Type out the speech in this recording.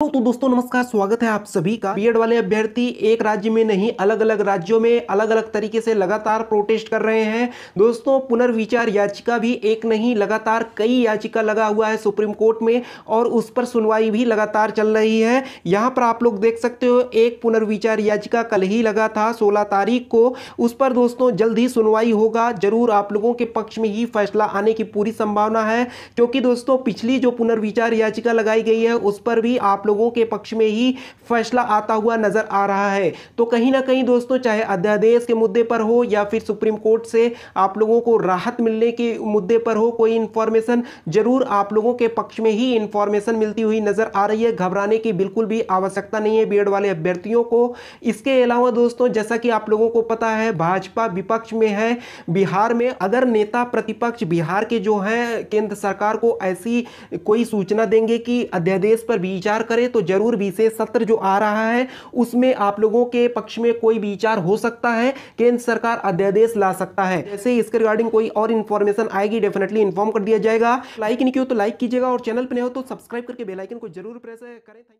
तो, तो दोस्तों नमस्कार स्वागत है आप सभी का बीएड वाले अभ्यर्थी एक राज्य में नहीं अलग अलग राज्यों में अलग अलग तरीके से लगातार प्रोटेस्ट कर रहे हैं दोस्तों पुनर्विचार याचिका भी एक नहीं लगातार कई याचिका लगा हुआ है सुप्रीम कोर्ट में और उस पर सुनवाई भी लगातार चल रही है यहाँ पर आप लोग देख सकते हो एक पुनर्विचार याचिका कल ही लगा था सोलह तारीख को उस पर दोस्तों जल्द ही सुनवाई होगा जरूर आप लोगों के पक्ष में ही फैसला आने की पूरी संभावना है क्योंकि दोस्तों पिछली जो पुनर्विचार याचिका लगाई गई है उस पर भी आप लोगों के पक्ष में ही फैसला आता हुआ नजर आ रहा है तो कहीं ना कहीं दोस्तों चाहे अध्यादेश के मुद्दे पर हो या फिर सुप्रीम कोर्ट से आप लोगों को राहत मिलने के मुद्दे पर हो कोई इंफॉर्मेशन जरूर आप लोगों के पक्ष में ही इंफॉर्मेशन मिलती हुई नजर आ रही है घबराने की बिल्कुल भी आवश्यकता नहीं है बी वाले अभ्यर्थियों को इसके अलावा दोस्तों जैसा कि आप लोगों को पता है भाजपा विपक्ष में है बिहार में अगर नेता प्रतिपक्ष बिहार के जो हैं केंद्र सरकार को ऐसी कोई सूचना देंगे कि अध्यादेश पर विचार कर करें तो जरूर विशेष सत्र जो आ रहा है उसमें आप लोगों के पक्ष में कोई विचार हो सकता है केंद्र सरकार अध्यादेश ला सकता है जैसे इसके रिगार्डिंग कोई और इन्फॉर्मेशन आएगी डेफिनेटली इन्फॉर्म कर दिया जाएगा लाइक नहीं किया तो लाइक कीजिएगा और चैनल पर नहीं हो तो सब्सक्राइब करके बेलाइकन को जरूर प्रेस करें